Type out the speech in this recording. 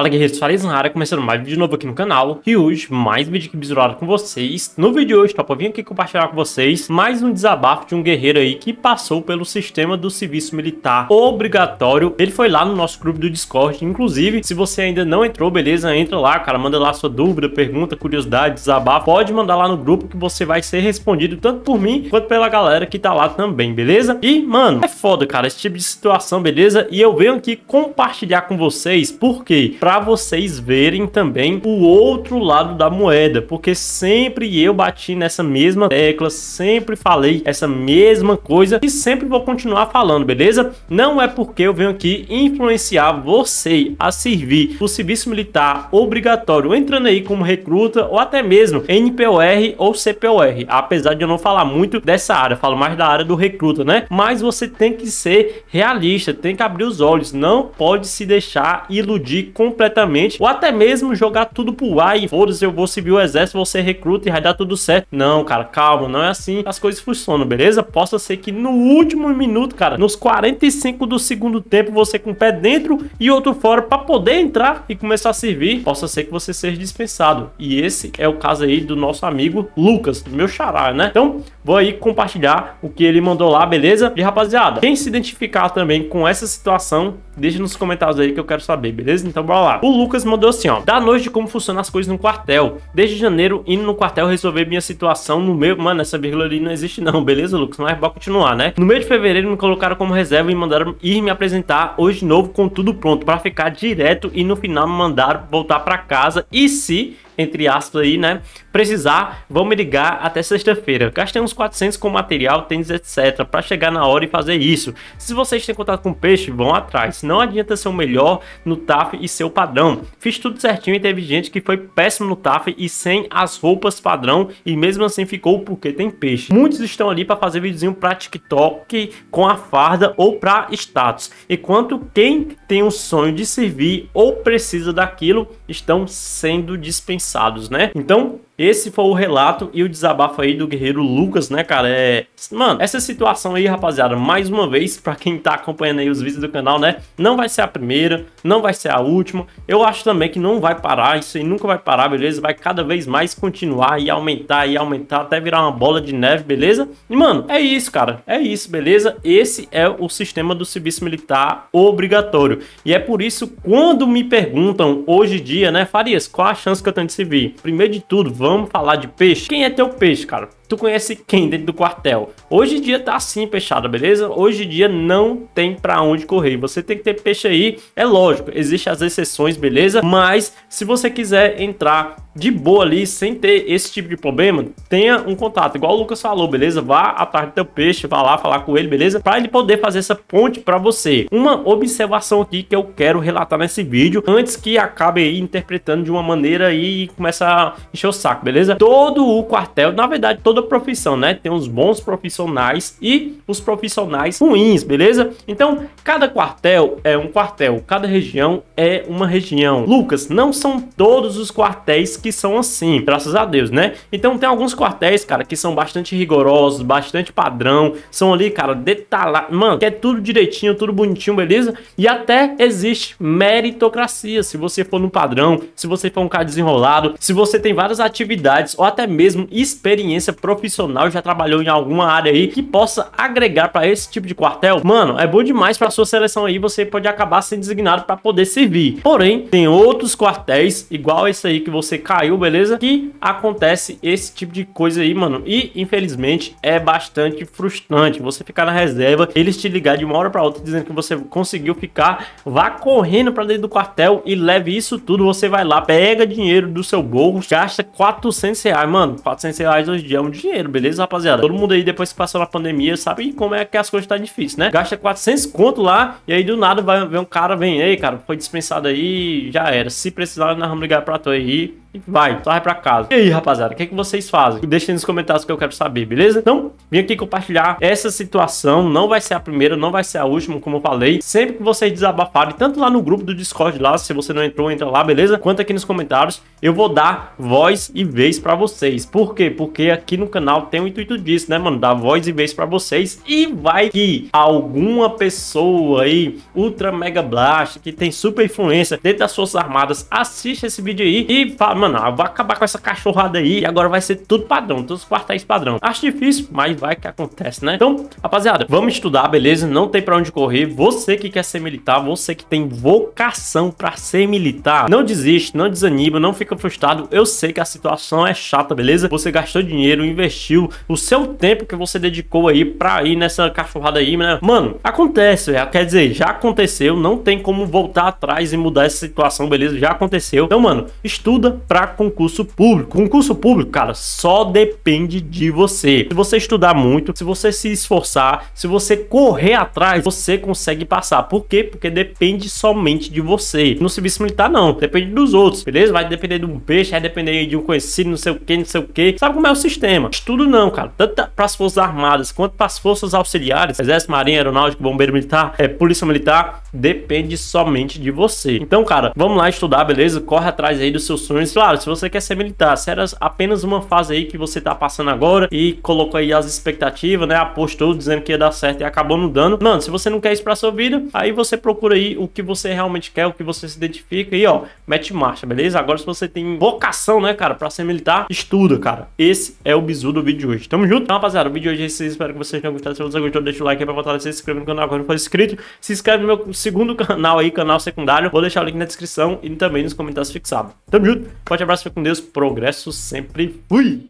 Fala guerreiros, fala Isnara, começando mais vídeo novo aqui no canal E hoje, mais vídeo que bizurado com vocês No vídeo de hoje, top, eu vim aqui compartilhar com vocês Mais um desabafo de um guerreiro aí Que passou pelo sistema do serviço militar obrigatório Ele foi lá no nosso grupo do Discord Inclusive, se você ainda não entrou, beleza, entra lá, cara Manda lá sua dúvida, pergunta, curiosidade, desabafo Pode mandar lá no grupo que você vai ser respondido Tanto por mim, quanto pela galera que tá lá também, beleza? E, mano, é foda, cara, esse tipo de situação, beleza? E eu venho aqui compartilhar com vocês Por quê? Pra para vocês verem também o outro lado da moeda, porque sempre eu bati nessa mesma tecla, sempre falei essa mesma coisa e sempre vou continuar falando, beleza? Não é porque eu venho aqui influenciar você a servir o serviço militar obrigatório, entrando aí como recruta ou até mesmo NPOR ou CPOR, apesar de eu não falar muito dessa área, falo mais da área do recruta, né? Mas você tem que ser realista, tem que abrir os olhos, não pode se deixar iludir com completamente, ou até mesmo jogar tudo pro ar e foda-se, eu vou servir o exército, você recruta e vai dar tudo certo. Não, cara, calma, não é assim as coisas funcionam, beleza? Posso ser que no último minuto, cara, nos 45 do segundo tempo, você com o pé dentro e outro fora para poder entrar e começar a servir, possa ser que você seja dispensado. E esse é o caso aí do nosso amigo Lucas, do meu xará, né? Então, vou aí compartilhar o que ele mandou lá, beleza? E rapaziada, quem se identificar também com essa situação, deixa nos comentários aí que eu quero saber, beleza? Então, bora falar. O Lucas mandou assim, ó. Da noite de como funcionam as coisas no quartel. Desde janeiro, indo no quartel resolver minha situação no meio... Mano, essa vírgula ali não existe não, beleza, Lucas? Mas bora continuar, né? No meio de fevereiro me colocaram como reserva e mandaram ir me apresentar hoje de novo com tudo pronto para ficar direto e no final me mandaram voltar para casa. E se entre aspas aí, né? Precisar, vão me ligar até sexta-feira. Gastei uns 400 com material, tênis, etc, para chegar na hora e fazer isso. Se vocês têm contato com peixe, vão atrás. Não adianta ser o melhor no TAF e seu padrão. Fiz tudo certinho e teve gente que foi péssimo no TAF e sem as roupas padrão e mesmo assim ficou porque tem peixe. Muitos estão ali para fazer videozinho para TikTok com a farda ou para status. Enquanto quem tem um sonho de servir ou precisa daquilo estão sendo dispensados passados, né? Então, esse foi o relato e o desabafo aí do guerreiro Lucas, né, cara? É... Mano, essa situação aí, rapaziada, mais uma vez, pra quem tá acompanhando aí os vídeos do canal, né? Não vai ser a primeira, não vai ser a última. Eu acho também que não vai parar, isso aí nunca vai parar, beleza? Vai cada vez mais continuar e aumentar e aumentar até virar uma bola de neve, beleza? E, mano, é isso, cara. É isso, beleza? Esse é o sistema do serviço militar obrigatório. E é por isso, quando me perguntam hoje em dia, né, Farias, qual a chance que eu tenho vir. Primeiro de tudo, vamos falar de peixe. Quem é teu peixe, cara? tu conhece quem dentro do quartel? Hoje em dia tá assim, peixada, beleza? Hoje em dia não tem para onde correr. Você tem que ter peixe aí, é lógico, existem as exceções, beleza? Mas se você quiser entrar de boa ali, sem ter esse tipo de problema, tenha um contato, igual o Lucas falou, beleza? Vá atrás do teu peixe, vá lá falar com ele, beleza? Para ele poder fazer essa ponte para você. Uma observação aqui que eu quero relatar nesse vídeo, antes que acabe aí interpretando de uma maneira e começa a encher o saco, beleza? Todo o quartel, na verdade, todo toda profissão, né? Tem uns bons profissionais e os profissionais ruins, beleza? Então, cada quartel é um quartel, cada região é uma região. Lucas, não são todos os quartéis que são assim, graças a Deus, né? Então, tem alguns quartéis, cara, que são bastante rigorosos, bastante padrão, são ali, cara, detalhados. Mano, que é tudo direitinho, tudo bonitinho, beleza? E até existe meritocracia. Se você for no padrão, se você for um cara desenrolado, se você tem várias atividades ou até mesmo experiência profissional profissional já trabalhou em alguma área aí que possa agregar para esse tipo de quartel, mano, é bom demais para sua seleção aí, você pode acabar sendo designado para poder servir. Porém, tem outros quartéis igual esse aí que você caiu, beleza? Que acontece esse tipo de coisa aí, mano. E infelizmente é bastante frustrante você ficar na reserva, eles te ligar de uma hora para outra dizendo que você conseguiu ficar, vá correndo para dentro do quartel e leve isso tudo, você vai lá, pega dinheiro do seu bolso, gasta 400 reais, mano, 400 reais hoje em dia é um dinheiro, beleza, rapaziada? Todo mundo aí, depois que passou na pandemia, sabe como é que as coisas tá difíceis, né? Gasta 400 conto lá e aí do nada vai ver um cara, vem aí, cara, foi dispensado aí, já era. Se precisar, nós vamos ligar pra tu aí e vai, só vai pra casa. E aí, rapaziada, o que, é que vocês fazem? Deixem nos comentários que eu quero saber, beleza? Então, vim aqui compartilhar essa situação. Não vai ser a primeira, não vai ser a última, como eu falei. Sempre que vocês desabafarem, tanto lá no grupo do Discord lá, se você não entrou, entra lá, beleza? Quanto aqui nos comentários, eu vou dar voz e vez pra vocês. Por quê? Porque aqui no canal tem o intuito disso, né, mano? Dar voz e vez pra vocês. E vai que alguma pessoa aí, ultra mega blast, que tem super influência dentro das suas armadas, assiste esse vídeo aí e fala mano, vai acabar com essa cachorrada aí e agora vai ser tudo padrão, todos os quartéis padrão. Acho difícil, mas vai que acontece, né? Então, rapaziada, vamos estudar, beleza? Não tem pra onde correr. Você que quer ser militar, você que tem vocação pra ser militar, não desiste, não desanima, não fica frustrado. Eu sei que a situação é chata, beleza? Você gastou dinheiro, investiu o seu tempo que você dedicou aí pra ir nessa cachorrada aí, né? Mano, acontece, quer dizer, já aconteceu, não tem como voltar atrás e mudar essa situação, beleza? Já aconteceu. Então, mano, estuda, para concurso público. Concurso público, cara, só depende de você. Se você estudar muito, se você se esforçar, se você correr atrás, você consegue passar. Por quê? Porque depende somente de você. No serviço militar, não. Depende dos outros, beleza? Vai depender de um peixe, vai depender de um conhecido, não sei o que, não sei o que. Sabe como é o sistema? Estudo não, cara. Tanto para as Forças Armadas quanto para as Forças Auxiliares, Exército, Marinha, aeronáutico, Bombeiro Militar, é, Polícia Militar, depende somente de você. Então, cara, vamos lá estudar, beleza? Corre atrás aí dos seus sonhos claro, se você quer ser militar, se era apenas uma fase aí que você tá passando agora e colocou aí as expectativas, né? Apostou dizendo que ia dar certo e acabou não dando. Mano, se você não quer isso pra sua vida, aí você procura aí o que você realmente quer, o que você se identifica e ó, mete marcha, beleza? Agora se você tem vocação, né, cara, pra ser militar, estuda, cara. Esse é o bizu do vídeo de hoje. Tamo junto? Então, rapaziada, o vídeo de hoje é esse. Espero que vocês tenham gostado. Se você gostou, deixa o like aí pra fortalecer. Se inscreve no canal agora não for inscrito. Se inscreve no meu segundo canal aí, canal secundário. Vou deixar o link na descrição e também nos comentários fixados. Tamo junto! Forte abraço, fique com Deus, progresso sempre. Fui!